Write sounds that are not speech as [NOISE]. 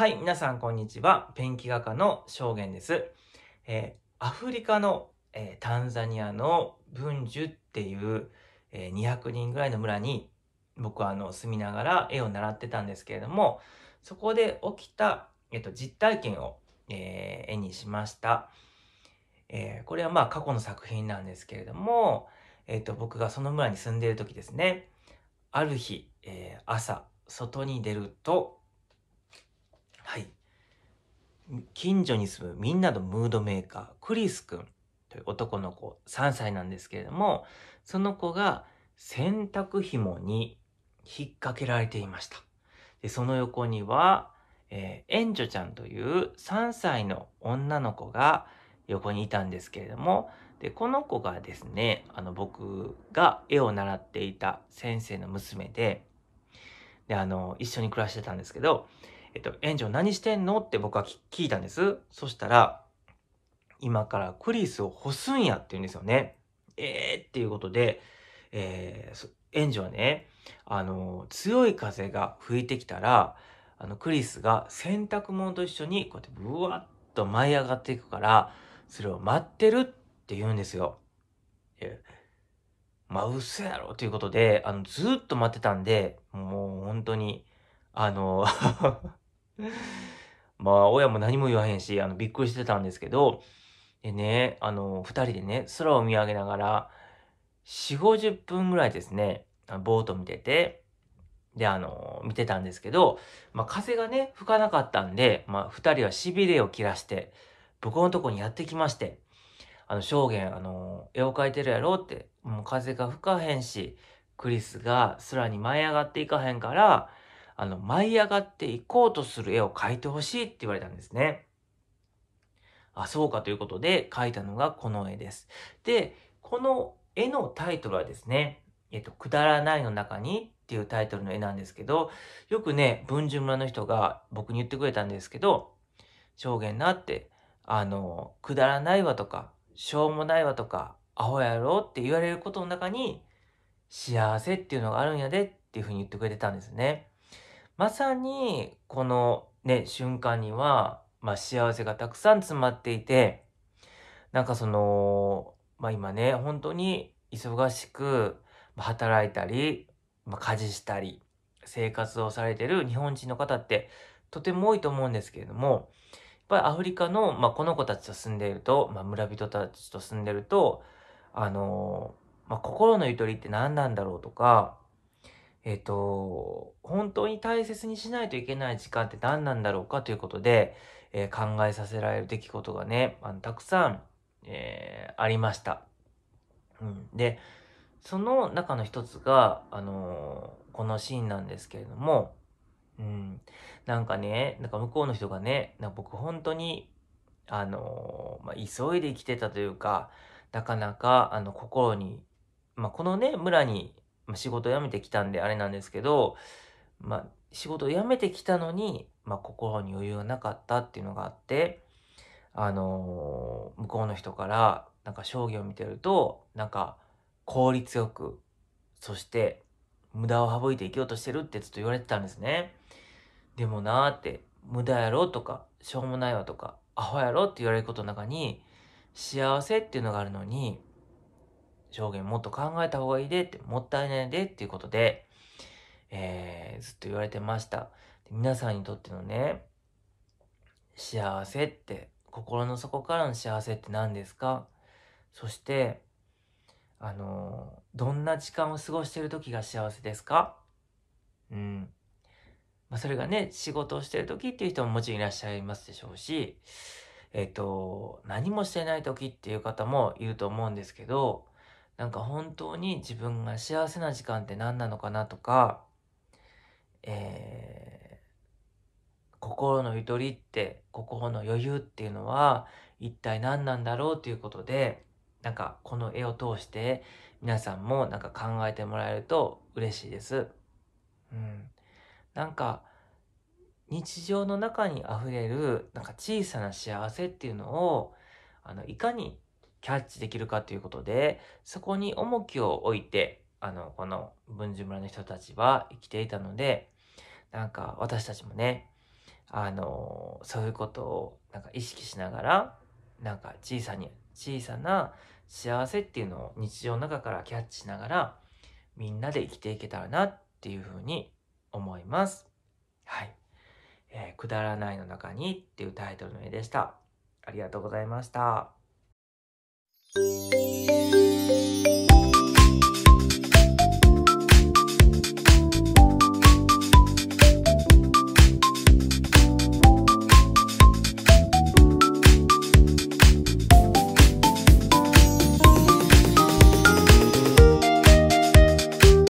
はい、皆さんこんにちは。ペンキ画家の証言です。えー、アフリカの、えー、タンザニアの文殊っていう、えー、200人ぐらいの村に僕はあの住みながら絵を習ってたんですけれども、そこで起きた、えっと、実体験を、え絵にしました。えこれはまあ過去の作品なんですけれども、えっと、僕がその村に住んでいる時ですね、ある日、え朝、外に出ると、はい。近所に住むみんなのムードメーカー、クリス君という男の子、3歳なんですけれども、その子が洗濯紐に引っ掛けられていました。でその横には、えー、エンジョちゃんという3歳の女の子が横にいたんですけれども、で、この子がですね、あの、僕が絵を習っていた先生の娘で、で、あの、一緒に暮らしてたんですけど、えっと、園長何してんのって僕は聞いたんです。そしたら、今からクリスを干すんやって言うんですよね。えーっていうことで、えー、園長はね、あの、強い風が吹いてきたら、あの、クリスが洗濯物と一緒にこうやってブワッと舞い上がっていくから、それを待ってるって言うんですよ。えまあ、嘘やろということで、あの、ずっと待ってたんで、もう本当に、あの [LAUGHS] [LAUGHS] まあ、親も何も言わへんし、あの、びっくりしてたんですけど、でね、あの、二人でね、空を見上げながら、四五十分ぐらいですね、ボート見てて、で、あの、見てたんですけど、まあ、風がね、吹かなかったんで、まあ、二人は痺れを切らして、僕のとこにやってきまして、あの、証言、あの、絵を描いてるやろって、もう風が吹かへんし、クリスが空に舞い上がっていかへんから、あの、舞い上がっていこうとする絵を描いてほしいって言われたんですね。あ、そうかということで描いたのがこの絵です。で、この絵のタイトルはですね、えっと、くだらないの中にっていうタイトルの絵なんですけど、よくね、文殊村の人が僕に言ってくれたんですけど、証言なって、あの、くだらないわとか、しょうもないわとか、アホやろって言われることの中に、幸せっていうのがあるんやでっていうふうに言ってくれてたんですね。まさにこのね、瞬間には、まあ、幸せがたくさん詰まっていて、なんかその、まあ今ね、本当に忙しく働いたり、まあ、家事したり、生活をされてる日本人の方ってとても多いと思うんですけれども、やっぱりアフリカの、まあ、この子たちと住んでいると、まあ、村人たちと住んでると、あのまあ、心のゆとりって何なんだろうとか、えっ、ー、と、本当に大切にしないといけない時間って何なんだろうかということで、えー、考えさせられる出来事がね、あのたくさん、えー、ありました。うん、で、その中の一つが、あのー、このシーンなんですけれども、うん、なんかね、なんか向こうの人がね、な僕本当に、あのー、まあ、急いで生きてたというか、なかなか、あの、心に、まあ、このね、村にまあ、仕事辞めてきたんであれなんですけど、まあ、仕事辞めてきたのに、まあ、心に余裕がなかったっていうのがあって、あのー、向こうの人から、なんか将棋を見てると、なんか効率よく、そして無駄を省いて生きようとしてるってずっと言われてたんですね。でもなーって、無駄やろとか、しょうもないわとか、アホやろって言われることの中に、幸せっていうのがあるのに、上限もっと考えた方がいいでって、もったいないでっていうことで、えー、ずっと言われてました。皆さんにとってのね、幸せって、心の底からの幸せって何ですかそして、あのー、どんな時間を過ごしてる時が幸せですかうん。まあ、それがね、仕事をしてる時っていう人ももちろんいらっしゃいますでしょうし、えっ、ー、と、何もしてない時っていう方もいると思うんですけど、なんか本当に自分が幸せな時間って何なのかなとか、えー、心のゆとりって、心の余裕っていうのは一体何なんだろうということで、なんかこの絵を通して皆さんもなんか考えてもらえると嬉しいです。うん。なんか日常の中にあふれるなんか小さな幸せっていうのをあのいかにキャッチできるかということで、そこに重きを置いて、あの、この文殊村の人たちは生きていたので、なんか私たちもね、あの、そういうことをなんか意識しながら、なんか小さに、小さな幸せっていうのを日常の中からキャッチしながら、みんなで生きていけたらなっていうふうに思います。はい。えー、くだらないの中にっていうタイトルの絵でした。ありがとうございました。Música